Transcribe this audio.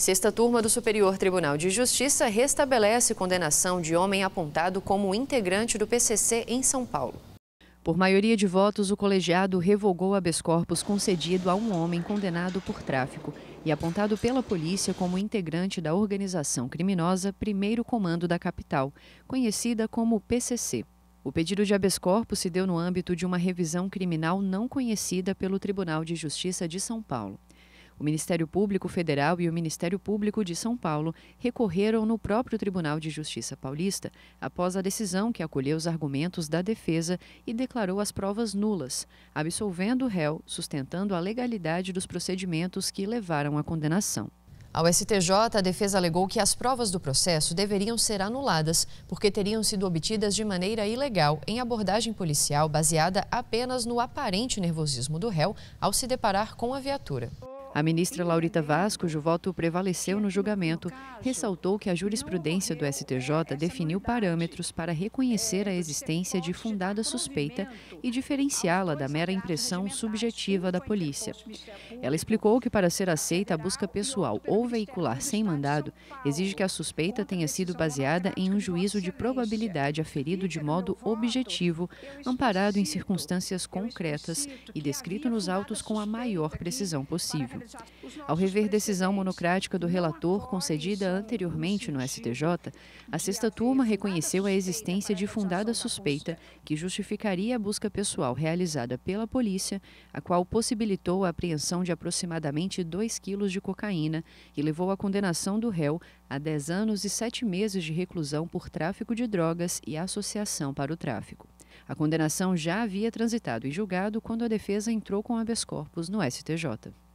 Sexta turma do Superior Tribunal de Justiça restabelece condenação de homem apontado como integrante do PCC em São Paulo. Por maioria de votos, o colegiado revogou habeas corpus concedido a um homem condenado por tráfico e apontado pela polícia como integrante da organização criminosa Primeiro Comando da Capital, conhecida como PCC. O pedido de habeas corpus se deu no âmbito de uma revisão criminal não conhecida pelo Tribunal de Justiça de São Paulo. O Ministério Público Federal e o Ministério Público de São Paulo recorreram no próprio Tribunal de Justiça paulista após a decisão que acolheu os argumentos da defesa e declarou as provas nulas, absolvendo o réu, sustentando a legalidade dos procedimentos que levaram à condenação. Ao STJ, a defesa alegou que as provas do processo deveriam ser anuladas porque teriam sido obtidas de maneira ilegal em abordagem policial baseada apenas no aparente nervosismo do réu ao se deparar com a viatura. A ministra Laurita Vaz, cujo voto prevaleceu no julgamento, ressaltou que a jurisprudência do STJ definiu parâmetros para reconhecer a existência de fundada suspeita e diferenciá-la da mera impressão subjetiva da polícia. Ela explicou que, para ser aceita a busca pessoal ou veicular sem mandado, exige que a suspeita tenha sido baseada em um juízo de probabilidade aferido de modo objetivo, amparado em circunstâncias concretas e descrito nos autos com a maior precisão possível. Ao rever decisão monocrática do relator concedida anteriormente no STJ, a sexta turma reconheceu a existência de fundada suspeita que justificaria a busca pessoal realizada pela polícia, a qual possibilitou a apreensão de aproximadamente 2 quilos de cocaína e levou à condenação do réu a 10 anos e 7 meses de reclusão por tráfico de drogas e associação para o tráfico. A condenação já havia transitado e julgado quando a defesa entrou com habeas corpus no STJ.